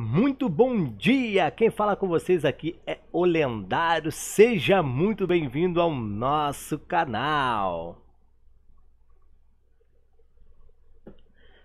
Muito bom dia! Quem fala com vocês aqui é o Lendário. Seja muito bem-vindo ao nosso canal.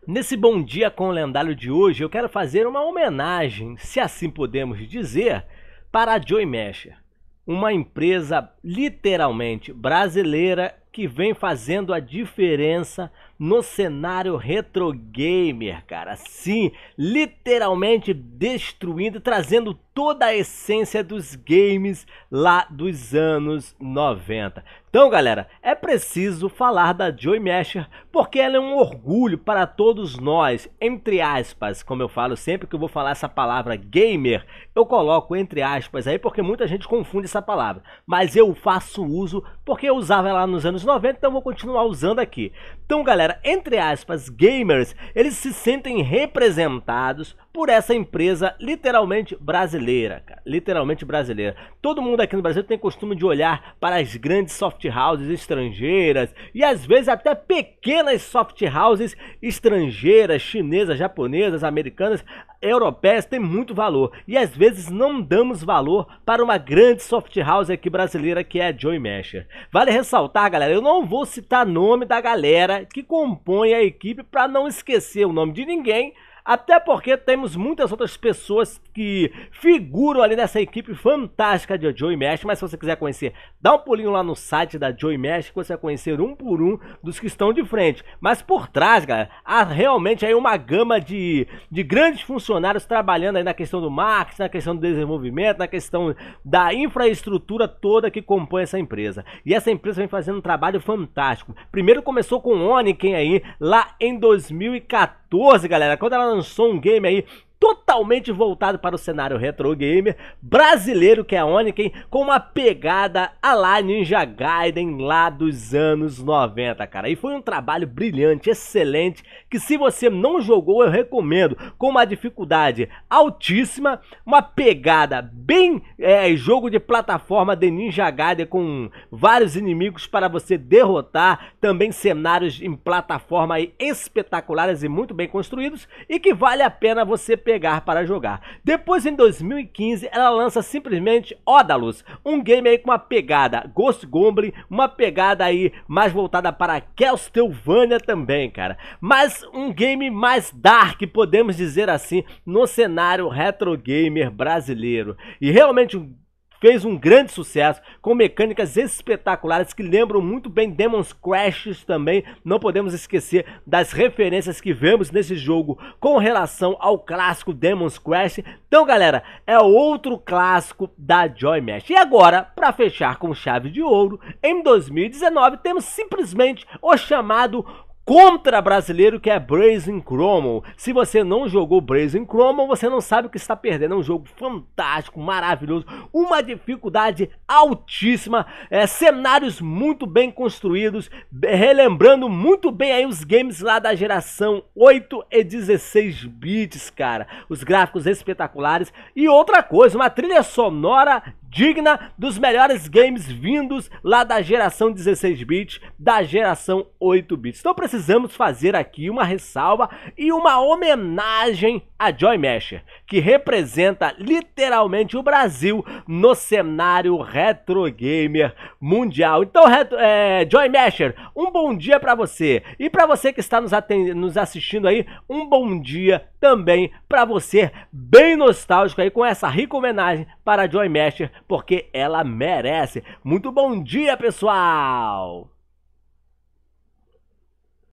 Nesse Bom Dia com o Lendário de hoje, eu quero fazer uma homenagem, se assim podemos dizer, para a Joy Mesher, uma empresa literalmente brasileira que vem fazendo a diferença no cenário retro gamer, cara. Sim, literalmente destruindo, trazendo toda a essência dos games lá dos anos 90. Então, galera, é preciso falar da Joy Mesher, porque ela é um orgulho para todos nós, entre aspas, como eu falo sempre que eu vou falar essa palavra gamer, eu coloco entre aspas aí porque muita gente confunde essa palavra, mas eu faço uso porque eu usava ela nos anos anos 90, então vou continuar usando aqui. Então, galera, entre aspas, gamers, eles se sentem representados por essa empresa literalmente brasileira, cara. Literalmente brasileira. Todo mundo aqui no Brasil tem costume de olhar para as grandes soft houses estrangeiras e às vezes até pequenas soft houses estrangeiras, chinesas, japonesas, americanas, europeias, têm muito valor. E às vezes não damos valor para uma grande soft house aqui brasileira que é a Joy Masher. Vale ressaltar, galera, eu não vou citar nome da galera que compõe a equipe para não esquecer o nome de ninguém, até porque temos muitas outras pessoas que figuram ali nessa equipe fantástica de Joey Mesh. Mas se você quiser conhecer, dá um pulinho lá no site da Joey Mesh que você vai conhecer um por um dos que estão de frente. Mas por trás, galera, há realmente aí uma gama de, de grandes funcionários trabalhando aí na questão do marketing, na questão do desenvolvimento, na questão da infraestrutura toda que compõe essa empresa. E essa empresa vem fazendo um trabalho fantástico. Primeiro começou com o Oniken aí, lá em 2014, galera, quando ela lançou um game aí totalmente voltado para o cenário retro gamer brasileiro que é a Oniken, com uma pegada a lá Ninja Gaiden lá dos anos 90, cara. E foi um trabalho brilhante, excelente, que se você não jogou, eu recomendo, com uma dificuldade altíssima, uma pegada bem é, jogo de plataforma de Ninja Gaiden com vários inimigos para você derrotar, também cenários em plataforma espetaculares e muito bem construídos, e que vale a pena você pegar pegar para jogar. Depois, em 2015, ela lança simplesmente Odalus, um game aí com uma pegada Ghost Goblin, uma pegada aí mais voltada para Castlevania também, cara. Mas um game mais dark, podemos dizer assim, no cenário retro gamer brasileiro. E realmente um fez um grande sucesso com mecânicas espetaculares que lembram muito bem Demon's Crash também. Não podemos esquecer das referências que vemos nesse jogo com relação ao clássico Demon's Crash. Então, galera, é outro clássico da Joy Mesh. E agora, para fechar com chave de ouro, em 2019 temos simplesmente o chamado contra brasileiro que é Brazen Chromon. Se você não jogou Brazen Chromon, você não sabe o que está perdendo. É um jogo fantástico, maravilhoso, uma dificuldade altíssima, é, cenários muito bem construídos, relembrando muito bem aí os games lá da geração 8 e 16 bits, cara. Os gráficos espetaculares e outra coisa, uma trilha sonora digna dos melhores games vindos lá da geração 16 bits, da geração 8 bits. Então precisamos fazer aqui uma ressalva e uma homenagem a Joy Mesher, que representa literalmente o Brasil no cenário retro gamer mundial. Então, retro, é, Joy um bom dia para você e para você que está nos, nos assistindo aí, um bom dia também para você, bem nostálgico aí com essa rica homenagem para Joy Mesher porque ela merece. Muito bom dia, pessoal!